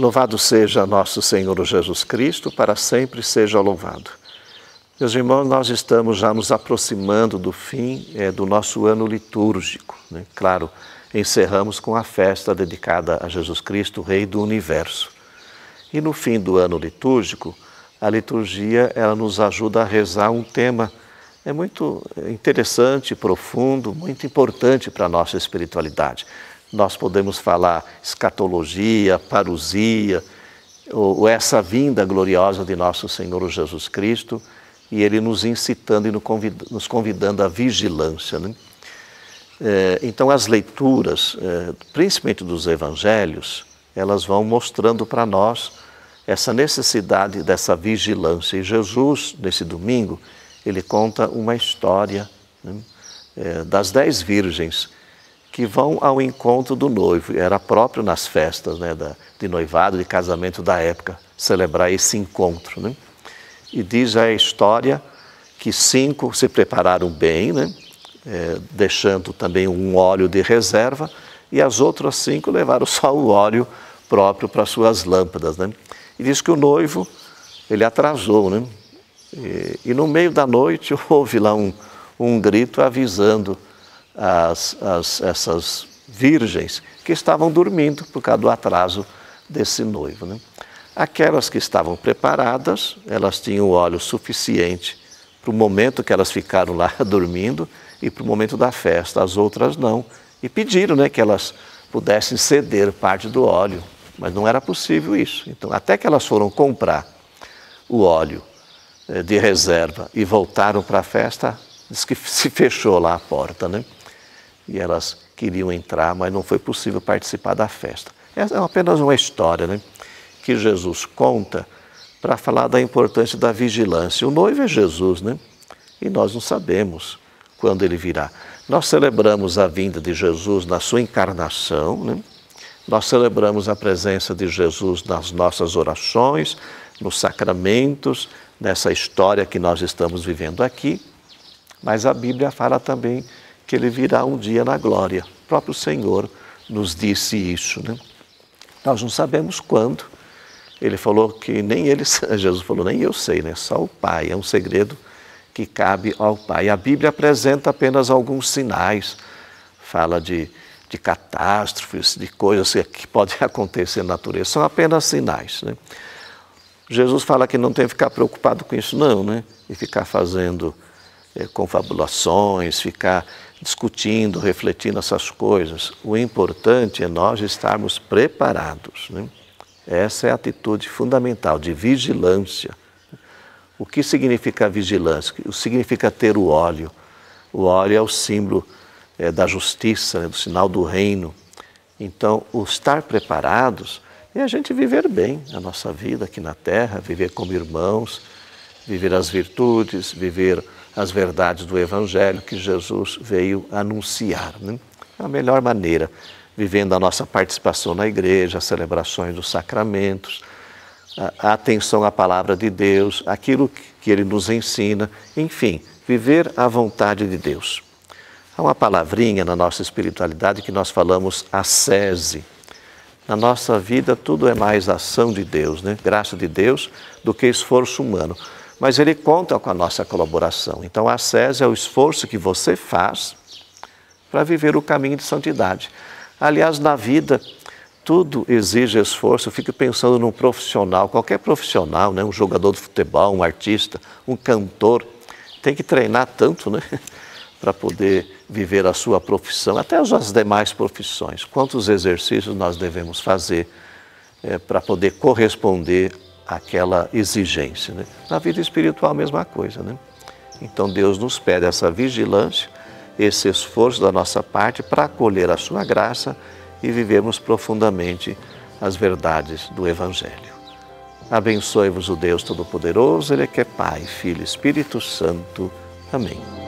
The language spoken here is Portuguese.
Louvado seja nosso Senhor Jesus Cristo, para sempre seja louvado. Meus irmãos, nós estamos já nos aproximando do fim é, do nosso ano litúrgico. Né? Claro, encerramos com a festa dedicada a Jesus Cristo, Rei do Universo. E no fim do ano litúrgico, a liturgia ela nos ajuda a rezar um tema é muito interessante, profundo, muito importante para a nossa espiritualidade. Nós podemos falar escatologia, parusia, ou essa vinda gloriosa de nosso Senhor Jesus Cristo e Ele nos incitando e nos convidando à vigilância. Né? É, então, as leituras, é, principalmente dos evangelhos, elas vão mostrando para nós essa necessidade dessa vigilância. E Jesus, nesse domingo, ele conta uma história né? É, das dez virgens que vão ao encontro do noivo. Era próprio nas festas né, da, de noivado, de casamento da época, celebrar esse encontro. Né? E diz a história que cinco se prepararam bem, né? é, deixando também um óleo de reserva, e as outras cinco levaram só o óleo próprio para suas lâmpadas. Né? E diz que o noivo, ele atrasou, né? e, e no meio da noite houve lá um, um grito avisando as, as, essas virgens que estavam dormindo por causa do atraso desse noivo. Né? Aquelas que estavam preparadas, elas tinham óleo suficiente para o momento que elas ficaram lá dormindo e para o momento da festa, as outras não. E pediram né, que elas pudessem ceder parte do óleo, mas não era possível isso. Então, até que elas foram comprar o óleo eh, de reserva e voltaram para a festa, diz que se fechou lá a porta. Né? e elas queriam entrar, mas não foi possível participar da festa. Essa é apenas uma história né, que Jesus conta para falar da importância da vigilância. O noivo é Jesus, né? E nós não sabemos quando ele virá. Nós celebramos a vinda de Jesus na sua encarnação, né? nós celebramos a presença de Jesus nas nossas orações, nos sacramentos, nessa história que nós estamos vivendo aqui, mas a Bíblia fala também que ele virá um dia na glória. O próprio Senhor nos disse isso. Né? Nós não sabemos quando. Ele falou que nem ele, Jesus falou, nem eu sei, né? só o Pai. É um segredo que cabe ao Pai. A Bíblia apresenta apenas alguns sinais, fala de, de catástrofes, de coisas que podem acontecer na natureza, são apenas sinais. Né? Jesus fala que não tem que ficar preocupado com isso, não, né? E ficar fazendo é, confabulações, ficar discutindo, refletindo essas coisas. O importante é nós estarmos preparados. Né? Essa é a atitude fundamental de vigilância. O que significa vigilância? O significa ter o óleo. O óleo é o símbolo é, da justiça, né, do sinal do reino. Então, o estar preparados é a gente viver bem a nossa vida aqui na Terra, viver como irmãos, viver as virtudes, viver as verdades do Evangelho que Jesus veio anunciar. Né? A melhor maneira, vivendo a nossa participação na igreja, as celebrações dos sacramentos, a atenção à palavra de Deus, aquilo que ele nos ensina, enfim, viver a vontade de Deus. Há uma palavrinha na nossa espiritualidade que nós falamos acese. Na nossa vida, tudo é mais ação de Deus, né? graça de Deus, do que esforço humano mas ele conta com a nossa colaboração. Então, a SESI é o esforço que você faz para viver o caminho de santidade. Aliás, na vida, tudo exige esforço. Eu fico pensando num profissional, qualquer profissional, né? um jogador de futebol, um artista, um cantor, tem que treinar tanto né? para poder viver a sua profissão, até as demais profissões. Quantos exercícios nós devemos fazer é, para poder corresponder aquela exigência. Né? Na vida espiritual, a mesma coisa. Né? Então, Deus nos pede essa vigilância, esse esforço da nossa parte para acolher a Sua graça e vivermos profundamente as verdades do Evangelho. Abençoe-vos o Deus Todo-Poderoso, Ele é que é Pai, Filho e Espírito Santo. Amém.